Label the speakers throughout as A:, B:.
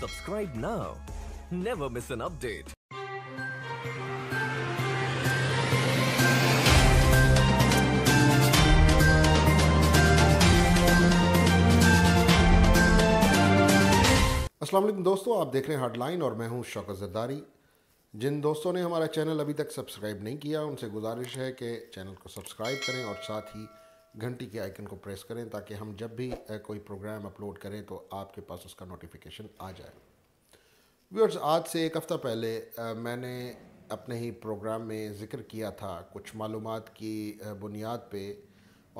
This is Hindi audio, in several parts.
A: Subscribe now. Never miss an update. Aslam दोस्तों आप देख रहे हैं हेडलाइन और मैं हूं शौकत जरदारी जिन दोस्तों ने हमारा चैनल अभी तक सब्सक्राइब नहीं किया उनसे गुजारिश है कि चैनल को सब्सक्राइब करें और साथ ही घंटी के आइकन को प्रेस करें ताकि हम जब भी कोई प्रोग्राम अपलोड करें तो आपके पास उसका नोटिफिकेशन आ जाए व्यूअर्स आज से एक हफ़्ता पहले मैंने अपने ही प्रोग्राम में ज़िक्र किया था कुछ मालूम की बुनियाद पे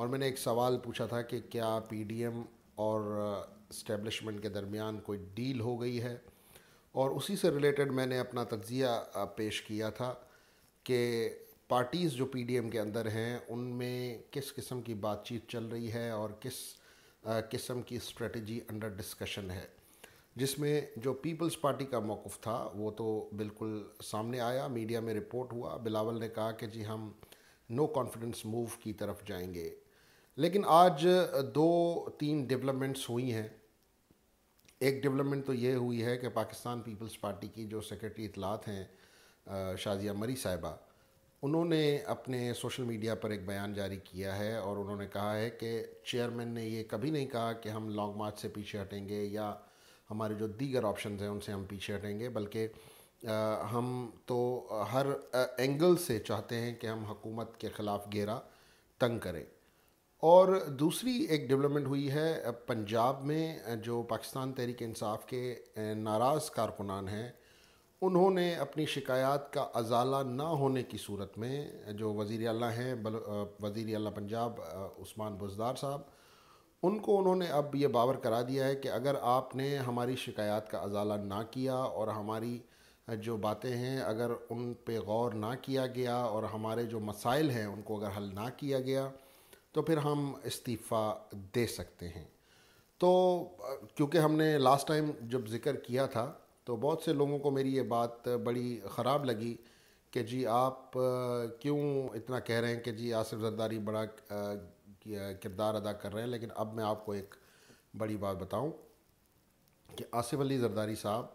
A: और मैंने एक सवाल पूछा था कि क्या पीडीएम और इस्टेब्लिशमेंट के दरमियान कोई डील हो गई है और उसी से रिलेटेड मैंने अपना तज्जिया पेश किया था कि पार्टीज़ जो पीडीएम के अंदर हैं उनमें किस किस्म की बातचीत चल रही है और किस किस्म की स्ट्रेटजी अंडर डिस्कशन है जिसमें जो पीपल्स पार्टी का मौक़ था वो तो बिल्कुल सामने आया मीडिया में रिपोर्ट हुआ बिलावल ने कहा कि जी हम नो कॉन्फिडेंस मूव की तरफ जाएंगे लेकिन आज दो तीन डेवलपमेंट्स हुई हैं एक डेवलपमेंट तो ये हुई है कि पाकिस्तान पीपल्स पार्टी की जो सेक्रेटरी इतलात हैं शाजिया मरी साहिबा उन्होंने अपने सोशल मीडिया पर एक बयान जारी किया है और उन्होंने कहा है कि चेयरमैन ने ये कभी नहीं कहा कि हम लॉन्ग मार्च से पीछे हटेंगे या हमारे जो दीगर ऑप्शन हैं उनसे हम पीछे हटेंगे बल्कि हम तो हर एंगल से चाहते हैं कि हम हकूमत के ख़िलाफ़ घेरा तंग करें और दूसरी एक डेवलपमेंट हुई है पंजाब में जो पाकिस्तान तहरीक इंसाफ के नाराज़ कारकुनान हैं उन्होंने अपनी शिकायत का अजाला ना होने की सूरत में जो वज़ी अल हैं वज़ी अला पंजाब उस्मान बुजदार साहब उनको उन्होंने अब ये बावर करा दिया है कि अगर आपने हमारी शिकायत का अजाला ना किया और हमारी जो बातें हैं अगर उन पे गौर ना किया गया और हमारे जो मसाइल हैं उनको अगर हल ना किया गया तो फिर हम इस्तीफ़ा दे सकते हैं तो क्योंकि हमने लास्ट टाइम जब ज़िक्र किया था तो बहुत से लोगों को मेरी ये बात बड़ी ख़राब लगी कि जी आप क्यों इतना कह रहे हैं कि जी आसिफ जरदारी बड़ा किरदार अदा कर रहे हैं लेकिन अब मैं आपको एक बड़ी बात बताऊं कि आसिफ अली जरदारी साहब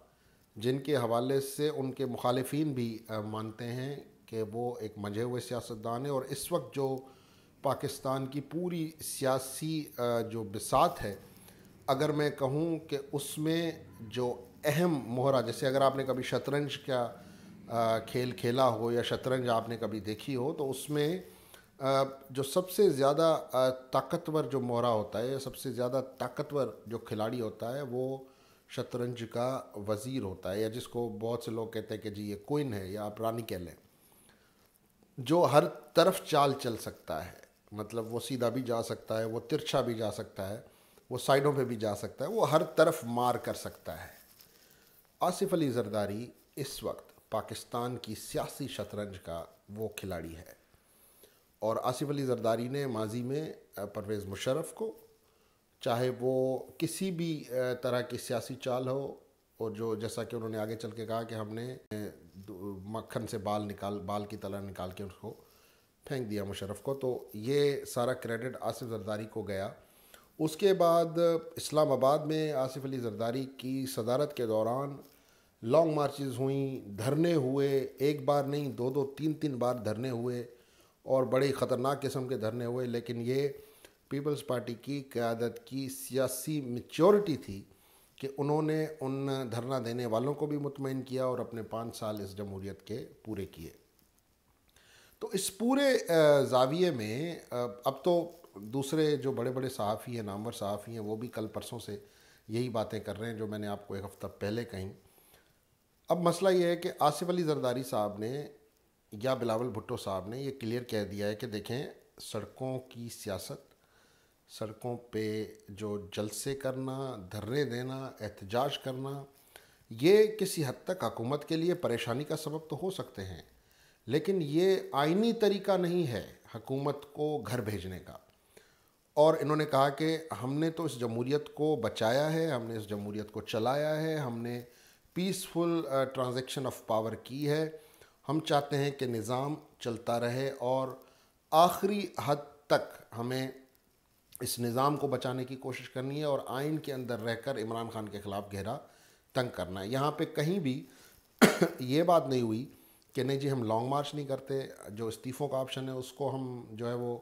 A: जिनके हवाले से उनके मुखालफन भी मानते हैं कि वो एक मंझे हुए सियासतदान हैं और इस वक्त जो पाकिस्तान की पूरी सियासी जो बिसात है अगर मैं कहूँ कि उसमें जो अहम मोहरा जैसे अगर आपने कभी शतरंज का खेल खेला हो या शतरंज आपने कभी देखी हो तो उसमें जो सबसे ज़्यादा ताकतवर जो मोहरा होता है या सबसे ज़्यादा ताकतवर जो खिलाड़ी होता है वो शतरंज का वज़ीर होता है या जिसको बहुत से लोग कहते हैं कि जी ये कोइन है या आप रानी कह लें जो हर तरफ चाल चल सकता है मतलब वो सीधा भी जा सकता है वो तिरछा भी जा सकता है वो साइडों पे भी जा सकता है वो हर तरफ मार कर सकता है आसिफ अली जरदारी इस वक्त पाकिस्तान की सियासी शतरंज का वो खिलाड़ी है और आसिफ अली जरदारी ने माजी में परवेज़ मुशरफ़ को चाहे वो किसी भी तरह की सियासी चाल हो और जो जैसा कि उन्होंने आगे चल के कहा कि हमने मक्खन से बाल निकाल बाल की तला निकाल के उसको फेंक दिया मुशरफ़ को तो ये सारा क्रेडिट आसिफ जरदारी को गया उसके बाद इस्लामाबाद में आसिफ अली जरदारी की सदारत के दौरान लॉन्ग मार्चेस हुई धरने हुए एक बार नहीं दो दो तीन तीन बार धरने हुए और बड़े ख़तरनाक किस्म के धरने हुए लेकिन ये पीपल्स पार्टी की क़्यादत की सियासी मेच्योरिटी थी कि उन्होंने उन धरना देने वालों को भी मुतमिन किया और अपने पाँच साल इस जमहूरीत के पूरे किए तो इस पूरे जाविये में अब तो दूसरे जो बड़े बड़े सहाफ़ी हैं नामवर सहाफ़ी हैं वो भी कल परसों से यही बातें कर रहे हैं जो मैंने आपको एक हफ़्ता पहले कहीं अब मसला यह है कि आसिफ अली जरदारी साहब ने या बिलावल भुट्टो साहब ने यह क्लियर कह दिया है कि देखें सड़कों की सियासत सड़कों पे जो जलसे करना धरने देना एहतजाज करना ये किसी हद तक हकूमत के लिए परेशानी का सबब तो हो सकते हैं लेकिन ये आइनी तरीका नहीं है हकूमत को घर भेजने का और इन्होंने कहा कि हमने तो इस जमहूरीत को बचाया है हमने इस जमूरीत को चलाया है हमने पीसफुल ट्रांज़ेक्शन ऑफ पावर की है हम चाहते हैं कि निज़ाम चलता रहे और आखिरी हद तक हमें इस निज़ाम को बचाने की कोशिश करनी है और आइन के अंदर रहकर इमरान खान के ख़िलाफ़ गहरा तंग करना है यहाँ पे कहीं भी ये बात नहीं हुई कि नहीं जी हम लॉन्ग मार्च नहीं करते जो इस्तीफ़ों का ऑप्शन है उसको हम जो है वो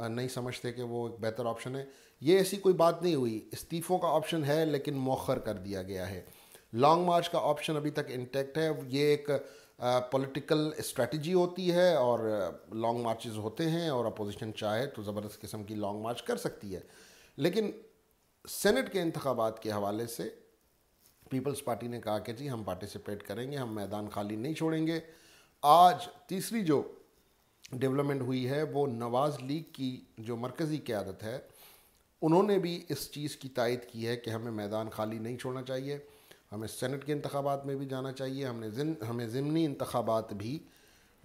A: नहीं समझते कि वो एक बेहतर ऑप्शन है ये ऐसी कोई बात नहीं हुई इस्तीफ़ों का ऑप्शन है लेकिन मौखर कर दिया गया है लॉन्ग मार्च का ऑप्शन अभी तक इंटैक्ट है ये एक पॉलिटिकल स्ट्रेटजी होती है और लॉन्ग मार्चेस होते हैं और अपोजिशन चाहे तो ज़बरदस्त किस्म की लॉन्ग मार्च कर सकती है लेकिन सेनेट के इंतबात के हवाले से पीपल्स पार्टी ने कहा कि जी हम पार्टिसिपेट करेंगे हम मैदान खाली नहीं छोड़ेंगे आज तीसरी जो डेवलपमेंट हुई है वो नवाज़ लीग की जो मरकज़ी क्यादत है उन्होंने भी इस चीज़ की तायद की है कि हमें मैदान खाली नहीं छोड़ना चाहिए हमें सेनेट के इंतबात में भी जाना चाहिए हमने जिन हमें ज़मनी इंतबात भी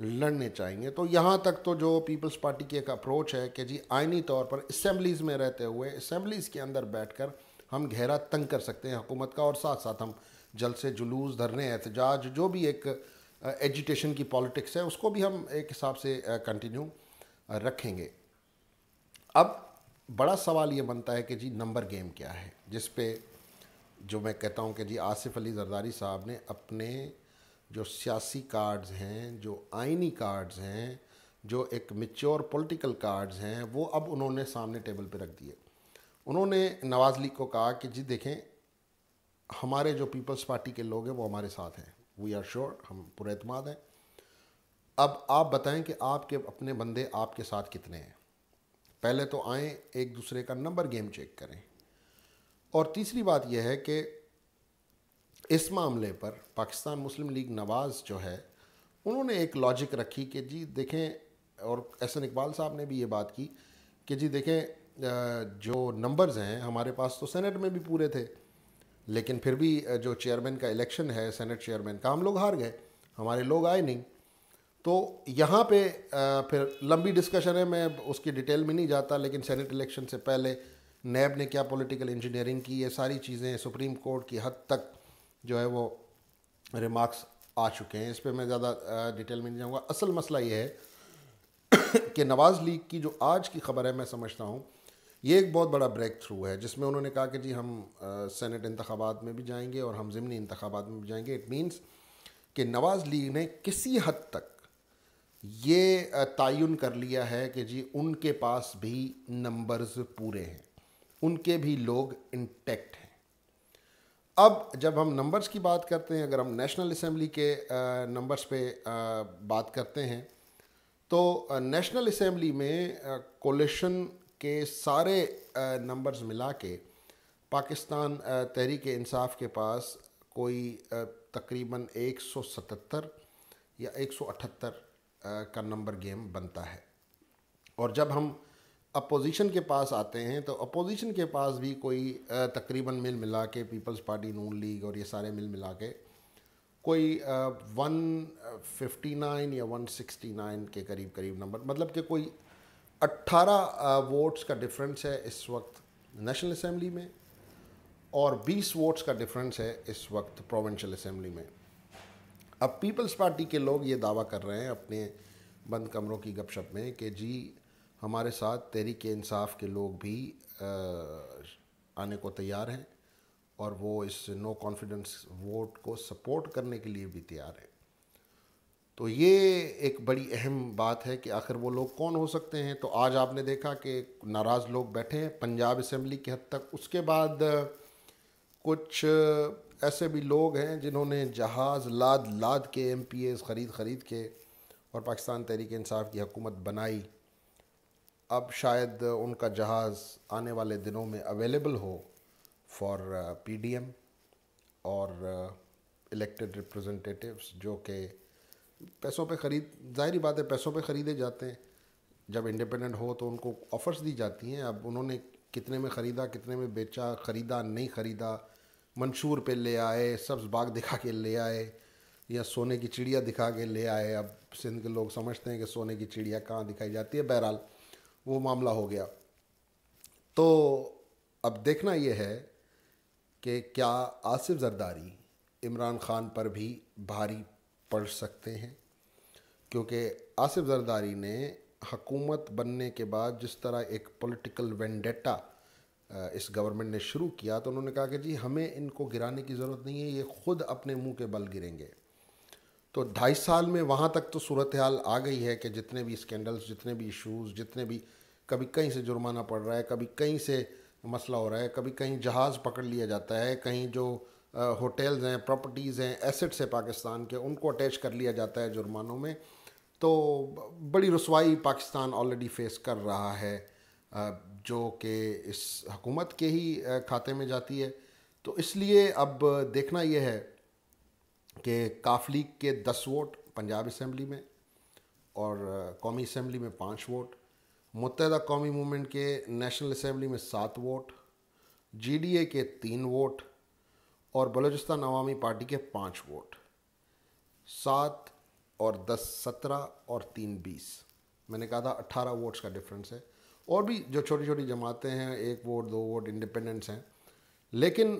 A: लड़ने चाहिए तो यहाँ तक तो जो पीपल्स पार्टी की एक अप्रोच है कि जी आइनी तौर पर इसम्बलीज़ में रहते हुए इसम्बलीज़ के अंदर बैठ कर हम गहरा तंग कर सकते हैं हुकूमत का और साथ साथ हम जलसे जुलूस धरने एहतजाज जो भी एक एजुटेशन की पॉलिटिक्स है उसको भी हम एक हिसाब से कंटिन्यू रखेंगे अब बड़ा सवाल ये बनता है कि जी नंबर गेम क्या है जिस पे जो मैं कहता हूँ कि जी आसिफ अली जरदारी साहब ने अपने जो सियासी कार्ड्स हैं जो आइनी कार्ड्स हैं जो एक मिच्योर पॉलिटिकल कार्ड्स हैं वो अब उन्होंने सामने टेबल पे रख दिए उन्होंने नवाज़ लीग को कहा कि जी देखें हमारे जो पीपल्स पार्टी के लोग हैं वो हमारे साथ हैं वी आर श्योर हम पूरे अतमाद हैं अब आप बताएं कि आपके अपने बंदे आपके साथ कितने हैं पहले तो आएँ एक दूसरे का नंबर गेम चेक करें और तीसरी बात यह है कि इस मामले पर पाकिस्तान मुस्लिम लीग नवाज़ जो है उन्होंने एक लॉजिक रखी कि जी देखें और एन इकबाल साहब ने भी ये बात की कि जी देखें जो नंबर्स हैं हमारे पास तो सेनेट में भी पूरे थे लेकिन फिर भी जो चेयरमैन का इलेक्शन है सेनेट चेयरमैन का हम लोग हार गए हमारे लोग आए नहीं तो यहाँ पे फिर लंबी डिस्कशन है मैं उसकी डिटेल में नहीं जाता लेकिन सेनेट इलेक्शन से पहले नैब ने क्या पॉलिटिकल इंजीनियरिंग की ये सारी चीज़ें सुप्रीम कोर्ट की हद तक जो है वो रिमार्क्स आ चुके हैं इस पर मैं ज़्यादा डिटेल में नहीं जाऊँगा असल मसला ये है कि नवाज़ लीग की जो आज की खबर है मैं समझता हूँ ये एक बहुत बड़ा ब्रेक थ्रू है जिसमें उन्होंने कहा कि जी हम सेनेट इंतबात में भी जाएंगे और हम ज़मनी इंतबात में भी जाएंगे इट मीन्स कि नवाज़ लीग ने किसी हद तक ये तयन कर लिया है कि जी उनके पास भी नंबर्स पूरे हैं उनके भी लोग इंटेक्ट हैं अब जब हम नंबर्स की बात करते हैं अगर हम नेशनल असम्बली के नंबर्स पे बात करते हैं तो नेशनल असम्बली में कोलेशन के सारे नंबर्स मिला के पाकिस्तान तहरीक इंसाफ के पास कोई तकरीबन 177 या 178 का नंबर गेम बनता है और जब हम अपोजिशन के पास आते हैं तो अपोजिशन के पास भी कोई तकरीबन मिल मिला के पीपल्स पार्टी नून लीग और ये सारे मिल मिला के कोई वन फिफ्टी नाइन या वन सिक्सटी नाइन के करीब करीब नंबर मतलब कि कोई अट्ठारह वोट्स का डिफरेंस है इस वक्त नेशनल असम्बली में और बीस वोट्स का डिफरेंस है इस वक्त प्रोविंशल असम्बली में अब पीपल्स पार्टी के लोग ये दावा कर रहे हैं अपने बंद कमरों की गपशप में कि जी हमारे साथ तहरीक इंसाफ के लोग भी आने को तैयार हैं और वो इस नो कॉन्फिडेंस वोट को सपोर्ट करने के लिए भी तैयार हैं तो ये एक बड़ी अहम बात है कि आखिर वो लोग कौन हो सकते हैं तो आज आपने देखा कि नाराज़ लोग बैठे हैं पंजाब असम्बली के हद तक उसके बाद कुछ ऐसे भी लोग हैं जिन्होंने जहाज़ लाद लाद के एम पी एस ख़रीद ख़रीद के और पाकिस्तान तहरीक इंसाफ की हुकूमत बनाई अब शायद उनका जहाज़ आने वाले दिनों में अवेलेबल हो फॉर पीडीएम uh, और इलेक्टेड uh, रिप्रेजेंटेटिव्स जो कि पैसों पे ख़रीद जाहिर बात है पैसों पे ख़रीदे जाते हैं जब इंडिपेंडेंट हो तो उनको ऑफ़र्स दी जाती हैं अब उन्होंने कितने में ख़रीदा कितने में बेचा ख़रीदा नहीं ख़रीदा मंशूर पे ले आए सब्ज़ बाग दिखा के ले आए या सोने की चिड़िया दिखा के ले आए अब सिंध के लोग समझते हैं कि सोने की चिड़िया कहाँ दिखाई जाती है बहरहाल वो मामला हो गया तो अब देखना ये है कि क्या आसिफ जरदारी इमरान ख़ान पर भी भारी पड़ सकते हैं क्योंकि आसिफ जरदारी ने हकूमत बनने के बाद जिस तरह एक पॉलिटिकल वेंडेटा इस गवर्नमेंट ने शुरू किया तो उन्होंने कहा कि जी हमें इनको गिराने की ज़रूरत नहीं है ये ख़ुद अपने मुंह के बल गिरेंगे तो ढाई साल में वहाँ तक तो सूरत हाल आ गई है कि जितने भी स्कैंडल्स जितने भी इशूज़ जितने भी कभी कहीं से जुर्माना पड़ रहा है कभी कहीं से मसला हो रहा है कभी कहीं जहाज़ पकड़ लिया जाता है कहीं जो होटल्स हैं प्रॉपर्टीज़ हैं एसेट्स हैं पाकिस्तान के उनको अटैच कर लिया जाता है जुर्मानों में तो बड़ी रसवाई पाकिस्तान ऑलरेडी फेस कर रहा है जो कि इस हकूमत के ही खाते में जाती है तो इसलिए अब देखना यह है कि काफ लीग के दस वोट पंजाब असम्बली में और कौमी असम्बली में पाँच वोट मुतहद कौमी मूवमेंट के नेशनल असम्बली में सात वोट जी डी ए के तीन वोट और बलूचिस्तान अवामी पार्टी के पाँच वोट सात और दस सत्रह और तीन बीस मैंने कहा था अट्ठारह वोट्स का डिफरेंस है और भी जो छोटी छोटी जमातें हैं एक वोट दो वोट इंडिपेंडेंट्स हैं लेकिन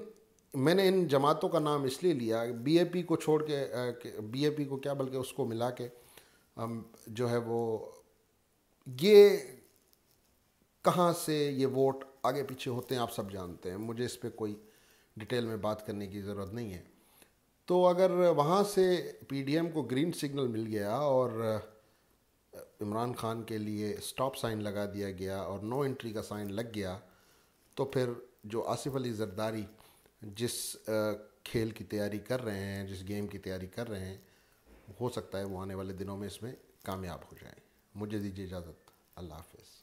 A: मैंने इन जमातों का नाम इसलिए लिया बी को छोड़ के बी को क्या बल्कि उसको मिला के जो है वो ये कहाँ से ये वोट आगे पीछे होते हैं आप सब जानते हैं मुझे इस पर कोई डिटेल में बात करने की ज़रूरत नहीं है तो अगर वहाँ से पीडीएम को ग्रीन सिग्नल मिल गया और इमरान खान के लिए स्टॉप साइन लगा दिया गया और नो एंट्री का साइन लग गया तो फिर जो आसिफ अली जरदारी जिस खेल की तैयारी कर रहे हैं जिस गेम की तैयारी कर रहे हैं हो सकता है वो आने वाले दिनों में इसमें कामयाब हो जाए मुझे दीजिए इजाज़त अल्लाह हाफिज़